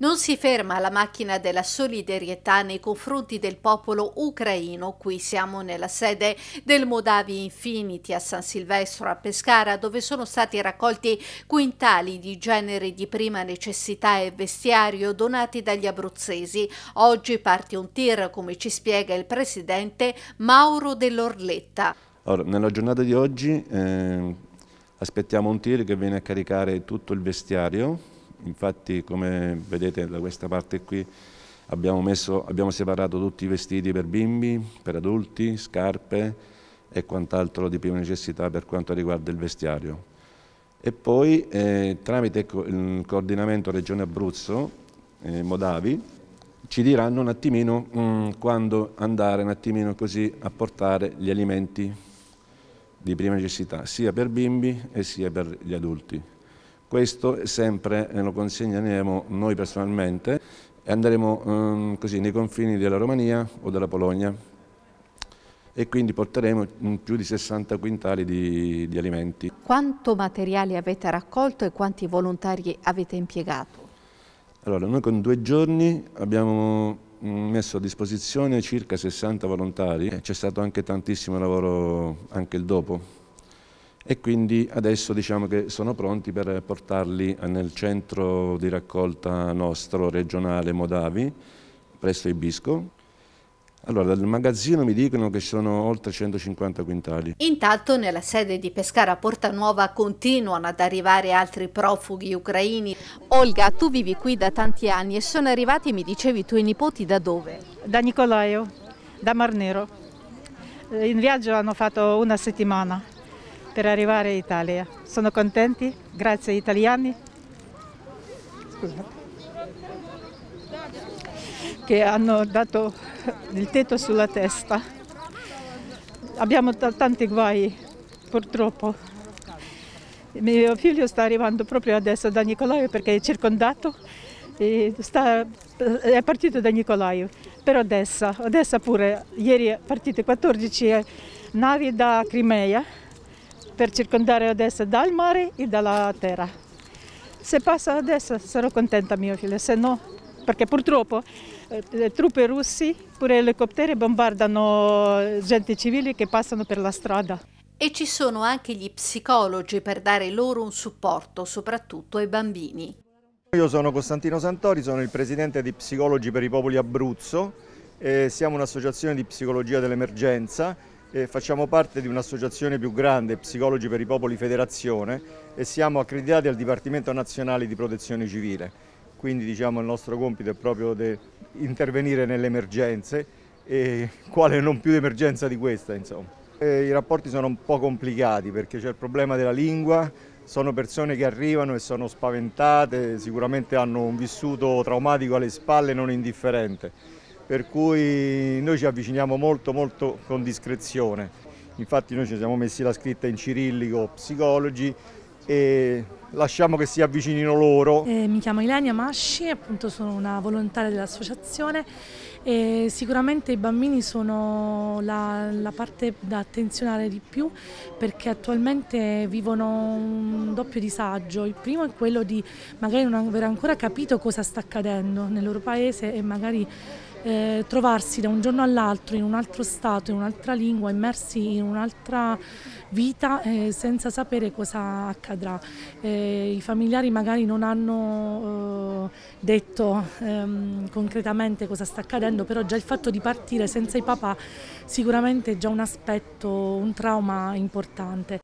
Non si ferma la macchina della solidarietà nei confronti del popolo ucraino. Qui siamo nella sede del Modavi Infinity a San Silvestro a Pescara, dove sono stati raccolti quintali di generi di prima necessità e vestiario donati dagli abruzzesi. Oggi parte un tir, come ci spiega il presidente Mauro dell'Orletta. Allora, nella giornata di oggi eh, aspettiamo un tir che viene a caricare tutto il vestiario infatti come vedete da questa parte qui abbiamo, messo, abbiamo separato tutti i vestiti per bimbi, per adulti, scarpe e quant'altro di prima necessità per quanto riguarda il vestiario. E poi eh, tramite il coordinamento Regione Abruzzo, eh, Modavi, ci diranno un attimino mh, mm, quando andare un attimino così a portare gli alimenti di prima necessità, sia per bimbi e sia per gli adulti. Questo sempre eh, lo consegneremo noi personalmente e andremo ehm, così nei confini della Romania o della Polonia e quindi porteremo mm, più di 60 quintali di, di alimenti. Quanto materiale avete raccolto e quanti volontari avete impiegato? Allora, noi con due giorni abbiamo mm, messo a disposizione circa 60 volontari, e c'è stato anche tantissimo lavoro anche il dopo, e quindi adesso diciamo che sono pronti per portarli nel centro di raccolta nostro regionale Modavi, presso Ibisco, allora, dal magazzino mi dicono che ci sono oltre 150 quintali. Intanto nella sede di Pescara Porta Nuova continuano ad arrivare altri profughi ucraini. Olga, tu vivi qui da tanti anni e sono arrivati, mi dicevi, i tuoi nipoti da dove? Da Nicolaio, da Marnero. Eh, in viaggio hanno fatto una settimana per arrivare in Italia. Sono contenti, grazie agli italiani. Scusate. Che hanno dato il tetto sulla testa. Abbiamo tanti guai, purtroppo. Mio figlio sta arrivando proprio adesso da Nicolaio perché è circondato Sta, eh, è partito da Nicolaio per Odessa. Odessa pure, ieri partite eh, 14 navi da Crimea per circondare Odessa dal mare e dalla terra. Se passa Odessa sarò contenta mio figlio, se no, perché purtroppo eh, le truppe russi, pure gli elicotteri bombardano gente civile che passano per la strada. E ci sono anche gli psicologi per dare loro un supporto, soprattutto ai bambini. Io sono Costantino Santori, sono il presidente di Psicologi per i Popoli Abruzzo, eh, siamo un'associazione di psicologia dell'emergenza eh, facciamo parte di un'associazione più grande, Psicologi per i Popoli Federazione, e siamo accreditati al Dipartimento Nazionale di Protezione Civile. Quindi diciamo, il nostro compito è proprio di intervenire nelle emergenze, e quale non più emergenza di questa. Eh, I rapporti sono un po' complicati perché c'è il problema della lingua, sono persone che arrivano e sono spaventate, sicuramente hanno un vissuto traumatico alle spalle non indifferente per cui noi ci avviciniamo molto molto con discrezione. Infatti noi ci siamo messi la scritta in cirillico psicologi e lasciamo che si avvicinino loro. Eh, mi chiamo Ilenia Masci, appunto sono una volontaria dell'associazione e sicuramente i bambini sono la, la, parte da attenzionare di più perché attualmente vivono un doppio disagio. Il primo è quello di magari non aver ancora capito cosa sta accadendo nel loro paese e magari eh, trovarsi da un giorno all'altro in un altro stato, in un'altra lingua, immersi in un'altra vita eh, senza sapere cosa accadrà. Eh, I familiari magari non hanno eh, detto ehm, concretamente cosa sta accadendo, però già il fatto di partire senza i papà sicuramente è già un aspetto, un trauma importante.